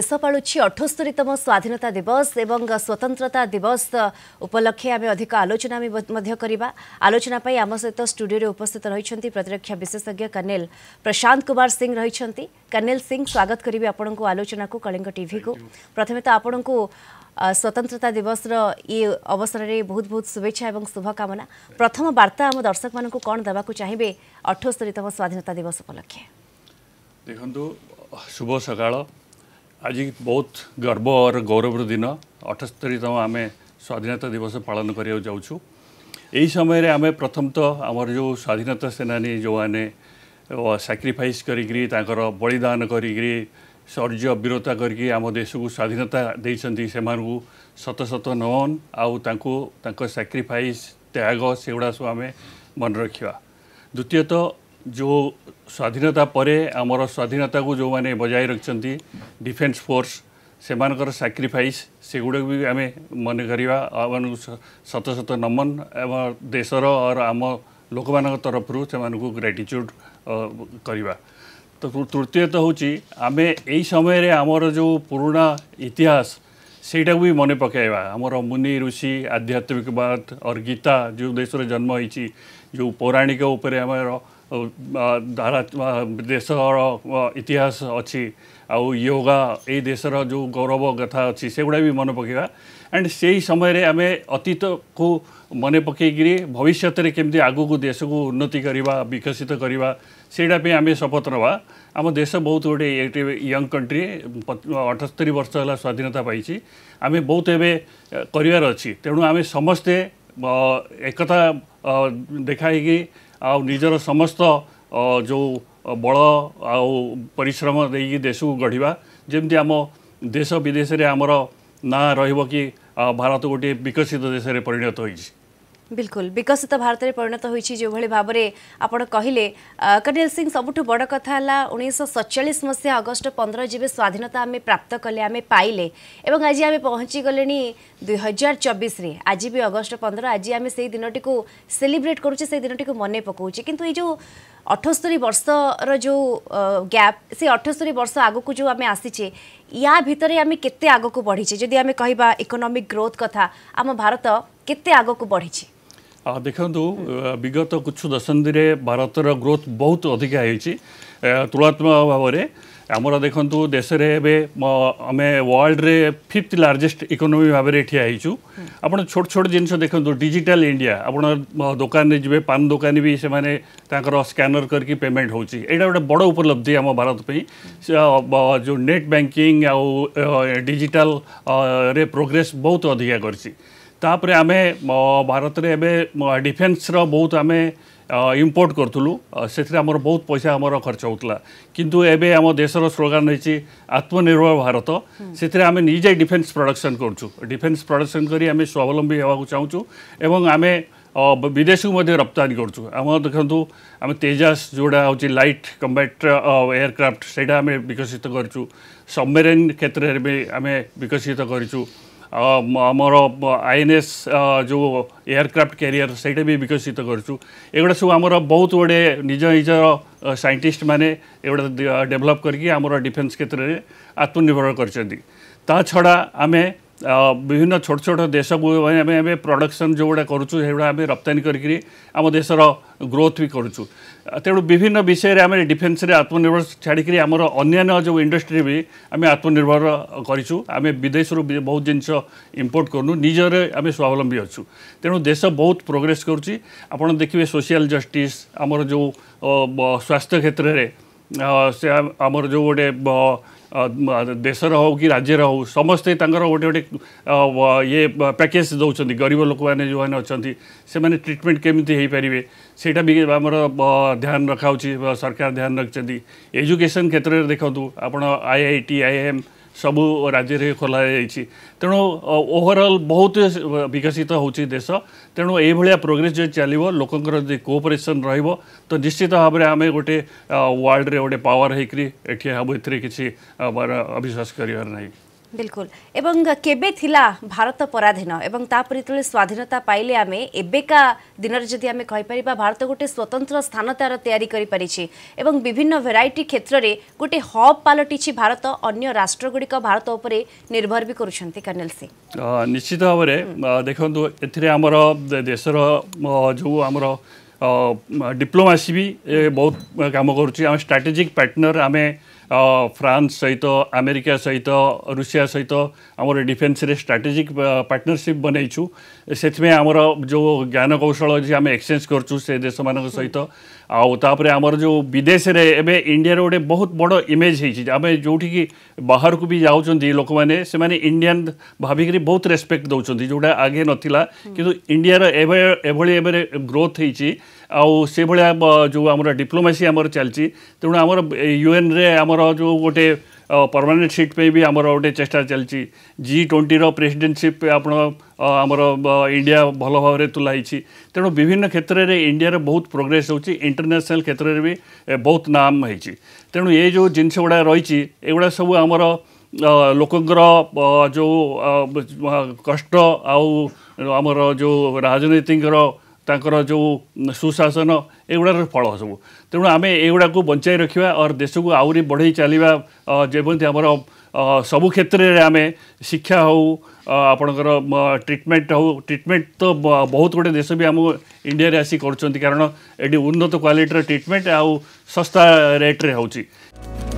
देश पाळुची अठस्तरीतम स्वाधीनता दिवस एवं स्वतंत्रता दिवस उपलक्षे आम अधिक आलोचना करवा आलोचना आम सहित स्टूडियो उपस्थित रही प्रतिरक्षा विशेषज्ञ कर्णेल प्रशांत कुमार सिंह रही कर्णेल सिंह स्वागत करी आपण आलोचना कलिंग टी को प्रथम तो आपण को स्वतंत्रता दिवस ये अवसर में बहुत बहुत शुभेच्छा और शुभकामना प्रथम बार्ता आम दर्शक मान कौन देवाक चाहिए अठस्तरीतम स्वाधीनता दिवस उपलक्षे देखो शुभ सका ଆଜି ବହୁତ ଗର୍ବ ଆର ଗୌରବର ଦିନ ଅଠସ୍ତରୀତମ ଆମେ ସ୍ୱାଧୀନତା ଦିବସ ପାଳନ କରିବାକୁ ଯାଉଛୁ ଏହି ସମୟରେ ଆମେ ପ୍ରଥମତଃ ଆମର ଯେଉଁ ସ୍ୱାଧୀନତା ସେନାନୀ ଯେଉଁମାନେ ସାକ୍ରିଫାଇସ୍ କରିକିରି ତାଙ୍କର ବଳିଦାନ କରିକିରି ସୌର୍ଯ୍ୟ ବୀରତା କରିକି ଆମ ଦେଶକୁ ସ୍ୱାଧୀନତା ଦେଇଛନ୍ତି ସେମାନଙ୍କୁ ଶତ ଶତ ନୱନ ଆଉ ତାଙ୍କୁ ତାଙ୍କ ସାକ୍ରିଫାଇସ୍ ତ୍ୟାଗ ସେଗୁଡ଼ା ସବୁ ଆମେ ମନେ ରଖିବା ଦ୍ୱିତୀୟତଃ जो ସ୍ୱାଧୀନତା ପରେ ଆମର ସ୍ୱାଧୀନତାକୁ ଯେଉଁମାନେ ବଜାୟ ରଖିଛନ୍ତି ଡିଫେନ୍ସ ଫୋର୍ସ ସେମାନଙ୍କର ସାକ୍ରିଫାଇସ୍ ସେଗୁଡ଼ାକୁ ବି ଆମେ ମନେ କରିବା ଆମମାନଙ୍କୁ ଶତ ଶତ ନମନ ଏବଂ ଦେଶର ଆମ ଲୋକମାନଙ୍କ ତରଫରୁ ସେମାନଙ୍କୁ ଗ୍ରାଟିଚ୍ୟୁଡ଼୍ କରିବା ତ ତୃତୀୟତଃ ହେଉଛି ଆମେ ଏଇ ସମୟରେ ଆମର ଯେଉଁ ପୁରୁଣା ଇତିହାସ ସେଇଟାକୁ ବି ମନେ ପକାଇବା ଆମର ମୁନି ଋଷି ଆଧ୍ୟାତ୍ମିକବାଦ ଅର୍ ଗୀତା ଯେଉଁ ଦେଶରେ ଜନ୍ମ ହେଇଛି ଯେଉଁ ପୌରାଣିକ ଉପରେ ଆମର ଧାରା ଦେଶର ଇତିହାସ ଅଛି ଆଉ ୟୋଗା ଏଇ ଦେଶର ଯେଉଁ ଗୌରବ କଥା ଅଛି ସେଗୁଡ଼ା ବି ମନେ ପକାଇବା ଆଣ୍ଡ ସେହି ସମୟରେ ଆମେ ଅତୀତକୁ ମନେ ପକାଇକିରି ଭବିଷ୍ୟତରେ କେମିତି ଆଗକୁ ଦେଶକୁ ଉନ୍ନତି କରିବା ବିକଶିତ କରିବା ସେଇଟା ପାଇଁ ଆମେ ଶପଥ ନେବା ଆମ ଦେଶ ବହୁତ ଗୋଟେ ୟଙ୍ଗ କଣ୍ଟ୍ରି ଅଠସ୍ତରୀ ବର୍ଷ ହେଲା ସ୍ୱାଧୀନତା ପାଇଛି ଆମେ ବହୁତ ଏବେ କରିବାର ଅଛି ତେଣୁ ଆମେ ସମସ୍ତେ ଏକତା ଦେଖାଇକି ଆଉ ନିଜର ସମସ୍ତ ଯେଉଁ ବଳ ଆଉ ପରିଶ୍ରମ ଦେଇକି ଦେଶକୁ ଗଢ଼ିବା ଯେମିତି ଆମ ଦେଶ ବିଦେଶରେ ଆମର ନାଁ ରହିବ କି ଭାରତ ଗୋଟିଏ ବିକଶିତ ଦେଶରେ ପରିଣତ ହୋଇଛି ବିଲକୁଲ ବିକଶିତ ଭାରତରେ ପରିଣତ ହୋଇଛି ଯେଉଁଭଳି ଭାବରେ ଆପଣ କହିଲେ କର୍ଣ୍ଣେଲ ସିଂ ସବୁଠୁ ବଡ଼ କଥା ହେଲା ଉଣେଇଶହ ସତଚାଳିଶ ମସିହା ଅଗଷ୍ଟ ପନ୍ଦର ଯେବେ ସ୍ୱାଧୀନତା ଆମେ ପ୍ରାପ୍ତ କଲେ ଆମେ ପାଇଲେ ଏବଂ ଆଜି ଆମେ ପହଞ୍ଚିଗଲେଣି ଦୁଇ ହଜାର ଚବିଶରେ ଆଜି ବି ଅଗଷ୍ଟ ପନ୍ଦର ଆଜି ଆମେ ସେଇ ଦିନଟିକୁ ସେଲିବ୍ରେଟ୍ କରୁଛେ ସେଇ ଦିନଟିକୁ ମନେ ପକାଉଛେ କିନ୍ତୁ ଏଇ ଯେଉଁ ଅଠସ୍ତରୀ ବର୍ଷର ଯେଉଁ ଗ୍ୟାପ୍ ସେ ଅଠସ୍ତରୀ ବର୍ଷ ଆଗକୁ ଯେଉଁ ଆମେ ଆସିଛେ ୟା ଭିତରେ ଆମେ କେତେ ଆଗକୁ ବଢ଼ିଛେ ଯଦି ଆମେ କହିବା ଇକୋନୋମିକ୍ ଗ୍ରୋଥ୍ କଥା ଆମ ଭାରତ କେତେ ଆଗକୁ ବଢ଼ିଛି ଦେଖନ୍ତୁ ବିଗତ କିଛି ଦଶନ୍ଧିରେ ଭାରତର ଗ୍ରୋଥ୍ ବହୁତ ଅଧିକା ହେଇଛି ତୁଳନାତ୍ମକ ଭାବରେ ଆମର ଦେଖନ୍ତୁ ଦେଶରେ ଏବେ ଆମେ ୱାର୍ଲଡ଼ରେ ଫିଫ୍ଥ ଲାର୍ଜେଷ୍ଟ ଇକୋନୋମି ଭାବରେ ଠିଆ ହେଇଛୁ ଆପଣ ଛୋଟ ଛୋଟ ଜିନିଷ ଦେଖନ୍ତୁ ଡିଜିଟାଲ ଇଣ୍ଡିଆ ଆପଣ ଦୋକାନରେ ଯିବେ ପାନ ଦୋକାନୀ ବି ସେମାନେ ତାଙ୍କର ସ୍କାନର କରିକି ପେମେଣ୍ଟ ହେଉଛି ଏଇଟା ଗୋଟେ ବଡ଼ ଉପଲବ୍ଧି ଆମ ଭାରତ ପାଇଁ ଯେଉଁ ନେଟ୍ ବ୍ୟାଙ୍କିଂ ଆଉ ଡିଜିଟାଲରେ ପ୍ରୋଗ୍ରେସ୍ ବହୁତ ଅଧିକା କରିଛି ତାପରେ ଆମେ ଭାରତରେ ଏବେ ଡିଫେନ୍ସର ବହୁତ ଆମେ ଇମ୍ପୋର୍ଟ କରୁଥିଲୁ ସେଥିରେ ଆମର ବହୁତ ପଇସା ଆମର ଖର୍ଚ୍ଚ ହେଉଥିଲା କିନ୍ତୁ ଏବେ ଆମ ଦେଶର ସ୍ଲୋଗାନ୍ ରହିଛି ଆତ୍ମନିର୍ଭର ଭାରତ ସେଥିରେ ଆମେ ନିଜେ ଡିଫେନ୍ସ ପ୍ରଡକ୍ସନ୍ କରୁଛୁ ଡିଫେନ୍ସ ପ୍ରଡକ୍ସନ୍ କରି ଆମେ ସ୍ୱାବଲମ୍ବୀ ହେବାକୁ ଚାହୁଁଛୁ ଏବଂ ଆମେ ବିଦେଶକୁ ମଧ୍ୟ ରପ୍ତାନୀ କରୁଛୁ ଆମ ଦେଖନ୍ତୁ ଆମେ ତେଜାସ୍ ଯେଉଁଟା ହେଉଛି ଲାଇଟ୍ କମ୍ବାଟ୍ ଏୟାରକ୍ରାଫ୍ଟ ସେଇଟା ଆମେ ବିକଶିତ କରିଛୁ ସବମେରିନ୍ କ୍ଷେତ୍ରରେ ବି ଆମେ ବିକଶିତ କରିଛୁ ଆମର ଆଇ ଏନ୍ ଏସ୍ ଯେଉଁ ଏୟାରକ୍ରାଫ୍ଟ କ୍ୟାରିୟର ସେଇଟା ବି ବିକଶିତ କରୁଛୁ ଏଗୁଡ଼ା ସବୁ ଆମର ବହୁତ ଗୁଡ଼ିଏ ନିଜ ନିଜର ସାଇଣ୍ଟିଷ୍ଟ ମାନେ ଏଗୁଡ଼ା ଡେଭଲପ୍ କରିକି ଆମର ଡିଫେନ୍ସ କ୍ଷେତ୍ରରେ ଆତ୍ମନିର୍ଭର କରିଛନ୍ତି ତା ଛଡ଼ା ଆମେ বিভিন্ন ଛୋଟ ଛୋଟ ଦେଶକୁ ଆମେ ଏବେ ପ୍ରଡକ୍ସନ୍ ଯେଉଁଗୁଡ଼ା କରୁଛୁ ସେଗୁଡ଼ା ଆମେ ରପ୍ତାନୀ କରିକିରି ଆମ ଦେଶର ଗ୍ରୋଥ୍ ବି କରୁଛୁ ତେଣୁ ବିଭିନ୍ନ ବିଷୟରେ ଆମେ ଡିଫେନ୍ସରେ ଆତ୍ମନିର୍ଭର ଛାଡ଼ିକିରି ଆମର ଅନ୍ୟାନ୍ୟ ଯେଉଁ ଇଣ୍ଡଷ୍ଟ୍ରି ବି ଆମେ ଆତ୍ମନିର୍ଭର କରିଛୁ ଆମେ ବିଦେଶରୁ ବହୁତ ଜିନିଷ ଇମ୍ପୋର୍ଟ କରୁନୁ ନିଜରେ ଆମେ ସ୍ୱାବଲମ୍ବୀ ଅଛୁ ତେଣୁ ଦେଶ ବହୁତ ପ୍ରୋଗ୍ରେସ୍ କରୁଛି ଆପଣ ଦେଖିବେ ସୋସିଆଲ୍ ଜଷ୍ଟିସ୍ ଆମର ଯେଉଁ ସ୍ୱାସ୍ଥ୍ୟ କ୍ଷେତ୍ରରେ ସେ ଆମର ଯେଉଁ ଗୋଟେ देश हो कि राज्य हो समस्ते गोटे गोटे ये पैकेज दौरान गरीब लोक मैंने जो मैंने अच्छा से मैंने ट्रिटमेंट केमी हो पारे ସେଇଟା ବି ଆମର ଧ୍ୟାନ ରଖାହେଉଛି ସରକାର ଧ୍ୟାନ ରଖିଛନ୍ତି ଏଜୁକେସନ୍ କ୍ଷେତ୍ରରେ ଦେଖନ୍ତୁ ଆପଣ I I T I M ସବୁ ରାଜ୍ୟରେ ଖୋଲାଯାଇଛି ତେଣୁ ଓଭରଅଲ୍ ବହୁତ ବିକଶିତ ହେଉଛି ଦେଶ ତେଣୁ ଏଇଭଳିଆ ପ୍ରୋଗ୍ରେସ୍ ଯଦି ଚାଲିବ ଲୋକଙ୍କର ଯଦି କୋଅପରେସନ୍ ରହିବ ତ ନିଶ୍ଚିତ ଭାବରେ ଆମେ ଗୋଟେ ୱାର୍ଲଡ଼ରେ ଗୋଟେ ପାୱାର ହେଇକରି ଏଠି ହେବୁ ଏଥିରେ କିଛି ଅବିଶ୍ୱାସ କରିବାର ନାହିଁ ବିଲକୁଲ ଏବଂ କେବେ ଥିଲା ଭାରତ ପରାଧୀନ ଏବଂ ତାପରେ ଯେତେବେଳେ ସ୍ୱାଧୀନତା ପାଇଲେ ଆମେ ଏବେକା ଦିନରେ ଯଦି ଆମେ କହିପାରିବା ଭାରତ ଗୋଟେ ସ୍ୱତନ୍ତ୍ର ସ୍ଥାନ ତାର ତିଆରି କରିପାରିଛି ଏବଂ ବିଭିନ୍ନ ଭେରାଇଟି କ୍ଷେତ୍ରରେ ଗୋଟେ ହବ୍ ପାଲଟିଛି ଭାରତ ଅନ୍ୟ ରାଷ୍ଟ୍ରଗୁଡ଼ିକ ଭାରତ ଉପରେ ନିର୍ଭର ବି କରୁଛନ୍ତି କର୍ଣ୍ଣେଲ ସିଂ ନିଶ୍ଚିତ ଭାବରେ ଦେଖନ୍ତୁ ଏଥିରେ ଆମର ଦେଶର ଯେଉଁ ଆମର ଡିପ୍ଲୋମାସି ବି ବହୁତ କାମ କରୁଛି ଆମେ ଷ୍ଟ୍ରାଟେଜିକ୍ ପାର୍ଟନର ଆମେ फ्रान्स सहित अमेरिका सहित रुषिया सहित डिफेन्स स्ट्राटेजिक पाटनरसिप बनै छु सिंह आमर जो ज्ञानकौशल आम एक्सचेन्ज गर्छु सेस म सहित आउे तो आमर जो विदेश में इंडिया गोटे बहुत बड़ इमेज होमें जोटिक बाहर को भी जाऊँ लोक मैंने से इंडियान भाविक बहुत रेस्पेक्ट दौरान जोटा आगे नाला कि इंडिया एभली ग्रोथ हो से भाया जो आम डिप्लोमासी चलती तेणु आमर यूएन रे आमर जो गोटे परमानेंट सीट पर भी आम गोटे चेष्टा चलती जि ट्वेंटी प्रेसीडेसीप आप आमर इंडिया भल भाव तुलाई तेणु विभिन्न क्षेत्र में इंडिया बहुत प्रोग्रेस हो क्षेत्र में भी बहुत नाम हो तेणु ये जो जिनस गुड़ा रही एगुड़ा सब आमर ଲୋକଙ୍କର जो कष्ट आमर जो ଯେଉଁ तांकर जो सुशासन एगुड़ फल सब तेणु आम एगुड़ा को बचाई रखा और देश को आहरी बढ़े चलवा जमी आम सबु क्षेत्र में आम शिक्षा हो आपणकर ट्रिटमेंट हो ट्रिटमेंट तो बहुत गुट देश भी आम इंडिया रे आसी कर उन्नत क्वालिटर ट्रिटमेंट आउ शस्ता रेट्रे हो